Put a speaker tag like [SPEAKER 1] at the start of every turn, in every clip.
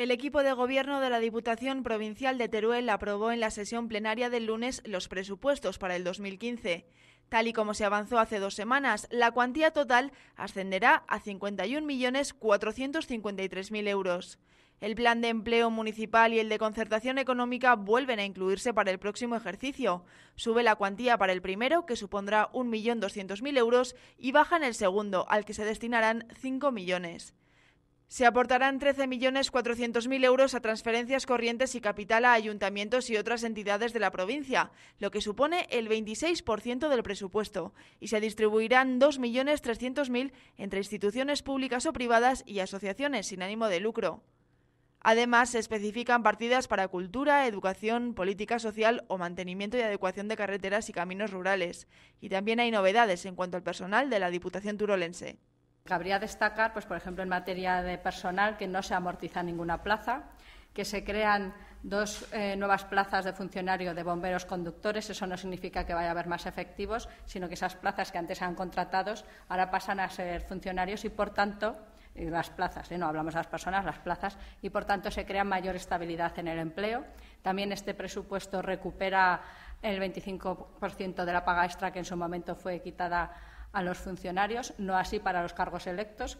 [SPEAKER 1] El equipo de gobierno de la Diputación Provincial de Teruel aprobó en la sesión plenaria del lunes los presupuestos para el 2015. Tal y como se avanzó hace dos semanas, la cuantía total ascenderá a 51.453.000 euros. El plan de empleo municipal y el de concertación económica vuelven a incluirse para el próximo ejercicio. Sube la cuantía para el primero, que supondrá 1.200.000 euros, y baja en el segundo, al que se destinarán 5 millones. Se aportarán 13.400.000 euros a transferencias corrientes y capital a ayuntamientos y otras entidades de la provincia, lo que supone el 26% del presupuesto, y se distribuirán 2.300.000 entre instituciones públicas o privadas y asociaciones sin ánimo de lucro. Además, se especifican partidas para cultura, educación, política social o mantenimiento y adecuación de carreteras y caminos rurales. Y también hay novedades en cuanto al personal de la Diputación Turolense. Cabría destacar, pues, por ejemplo, en materia
[SPEAKER 2] de personal, que no se amortiza ninguna plaza, que se crean dos eh, nuevas plazas de funcionarios de bomberos conductores. Eso no significa que vaya a haber más efectivos, sino que esas plazas que antes eran contratados ahora pasan a ser funcionarios y, por tanto, las plazas, ¿eh? no hablamos de las personas, las plazas, y por tanto se crea mayor estabilidad en el empleo. También este presupuesto recupera el 25% de la paga extra que en su momento fue
[SPEAKER 1] quitada a los funcionarios, no así para los cargos electos.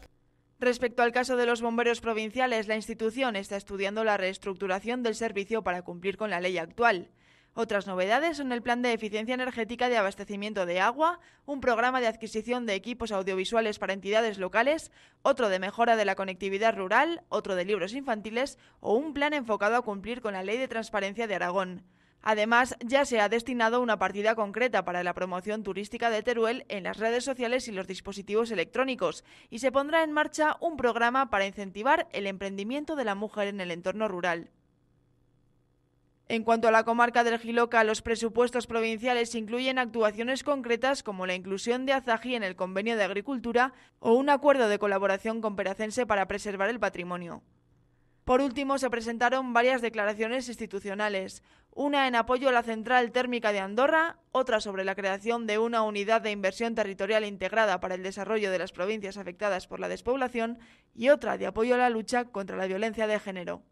[SPEAKER 1] Respecto al caso de los bomberos provinciales, la institución está estudiando la reestructuración del servicio para cumplir con la ley actual. Otras novedades son el plan de eficiencia energética de abastecimiento de agua, un programa de adquisición de equipos audiovisuales para entidades locales, otro de mejora de la conectividad rural, otro de libros infantiles o un plan enfocado a cumplir con la ley de transparencia de Aragón. Además, ya se ha destinado una partida concreta para la promoción turística de Teruel en las redes sociales y los dispositivos electrónicos, y se pondrá en marcha un programa para incentivar el emprendimiento de la mujer en el entorno rural. En cuanto a la comarca del Giloca, los presupuestos provinciales incluyen actuaciones concretas como la inclusión de Azaji en el convenio de agricultura o un acuerdo de colaboración con Peracense para preservar el patrimonio. Por último, se presentaron varias declaraciones institucionales, una en apoyo a la central térmica de Andorra, otra sobre la creación de una unidad de inversión territorial integrada para el desarrollo de las provincias afectadas por la despoblación y otra de apoyo a la lucha contra la violencia de género.